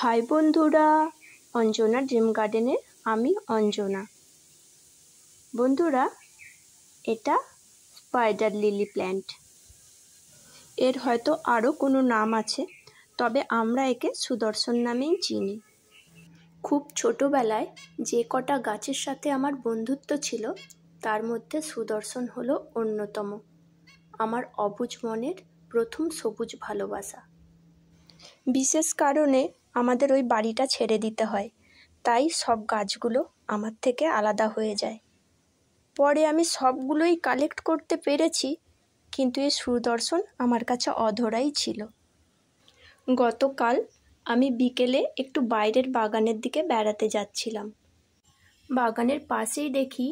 high বন্ধুরা Anjana dream গার্ডেনের আমি অঞ্জনা বন্ধুরা এটা স্পাইডার লিলি প্ল্যান্ট এর হয়তো আরও কোনো নাম আছে তবে আমরা একে সুদর্শন নামেই চিনি খুব ছোটোবেলায় যে কটা গাছের সাথে আমার বন্ধুত্ব ছিল তার মধ্যে সুদর্শন হলো অন্যতম আমার অবুজ মনের প্রথম সবুজ ভালোবাসা বিশেষ কারণে আমাদের ওই বাড়িটা ছেড়ে দিতে হয় তাই সব গাছগুলো আমার থেকে আলাদা হয়ে যায় পরে আমি সবগুলোই কালেক্ট করতে পেরেছি কিন্তু এই সুদর্শন আমার কাছে অধরাই ছিল গতকাল আমি বিকেলে একটু বাইরের বাগানের দিকে বেড়াতে যাচ্ছিলাম বাগানের পাশেই দেখি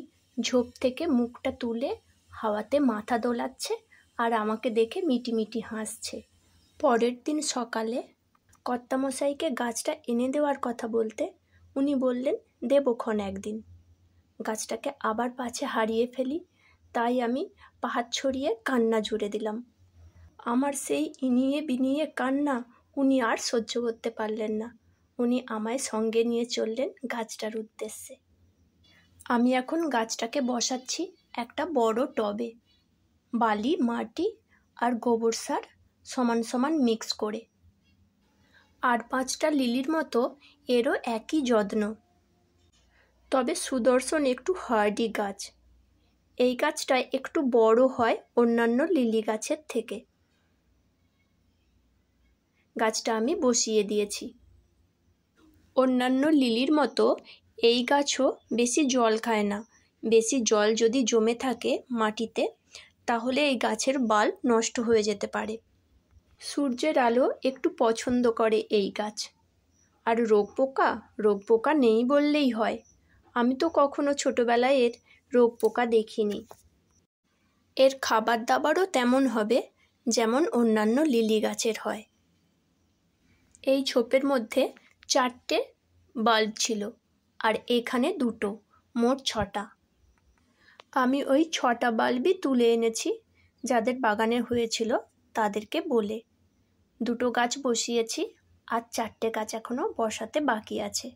ঝোপ থেকে মুখটা তুলে হাওয়াতে মাথা দোলাচ্ছে আর আমাকে দেখে মিটি মিটি হাসছে পরের দিন সকালে কর্তামশাইকে গাছটা এনে দেওয়ার কথা বলতে উনি বললেন দেবক্ষণ একদিন গাছটাকে আবার পাছে হারিয়ে ফেলি তাই আমি পাহাড় ছড়িয়ে কান্না জুড়ে দিলাম আমার সেই ইনিয়ে বিনিয়ে কান্না উনি আর সহ্য করতে পারলেন না উনি আমায় সঙ্গে নিয়ে চললেন গাছটার উদ্দেশ্যে আমি এখন গাছটাকে বসাচ্ছি একটা বড় টবে বালি মাটি আর গোবর সার সমান সমান মিক্স করে আর পাঁচটা লিলির মতো এরও একই যত্ন তবে সুদর্শন একটু হার্ডি গাছ এই গাছটা একটু বড় হয় অন্যান্য লিলি গাছের থেকে গাছটা আমি বসিয়ে দিয়েছি অন্যান্য লিলির মতো এই গাছও বেশি জল খায় না বেশি জল যদি জমে থাকে মাটিতে তাহলে এই গাছের বাল নষ্ট হয়ে যেতে পারে সূর্যের আলো একটু পছন্দ করে এই গাছ আর রোগ পোকা রোগ পোকা নেই বললেই হয় আমি তো কখনো ছোটোবেলায় এর রোগ পোকা দেখিনি এর খাবার দাবারও তেমন হবে যেমন অন্যান্য লিলি গাছের হয় এই ছোপের মধ্যে চারটে বাল্ব ছিল আর এখানে দুটো মোট ছটা আমি ওই ছটা বাল্বই তুলে এনেছি যাদের বাগানে হয়েছিল তাদেরকে বলে দুটো গাছ বসিয়েছি আর চারটে গাছ এখনও বসাতে বাকি আছে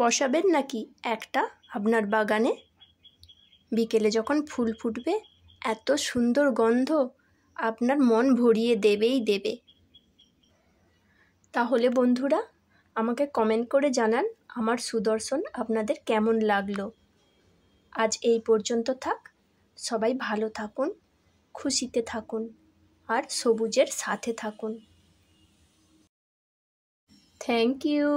বসাবেন নাকি একটা আপনার বাগানে বিকেলে যখন ফুল ফুটবে এত সুন্দর গন্ধ আপনার মন ভরিয়ে দেবেই দেবে তাহলে বন্ধুরা আমাকে কমেন্ট করে জানান আমার সুদর্শন আপনাদের কেমন লাগলো আজ এই পর্যন্ত থাক সবাই ভালো থাকুন খুশিতে থাকুন আর সবুজের সাথে থাকুন থ্যাংক ইউ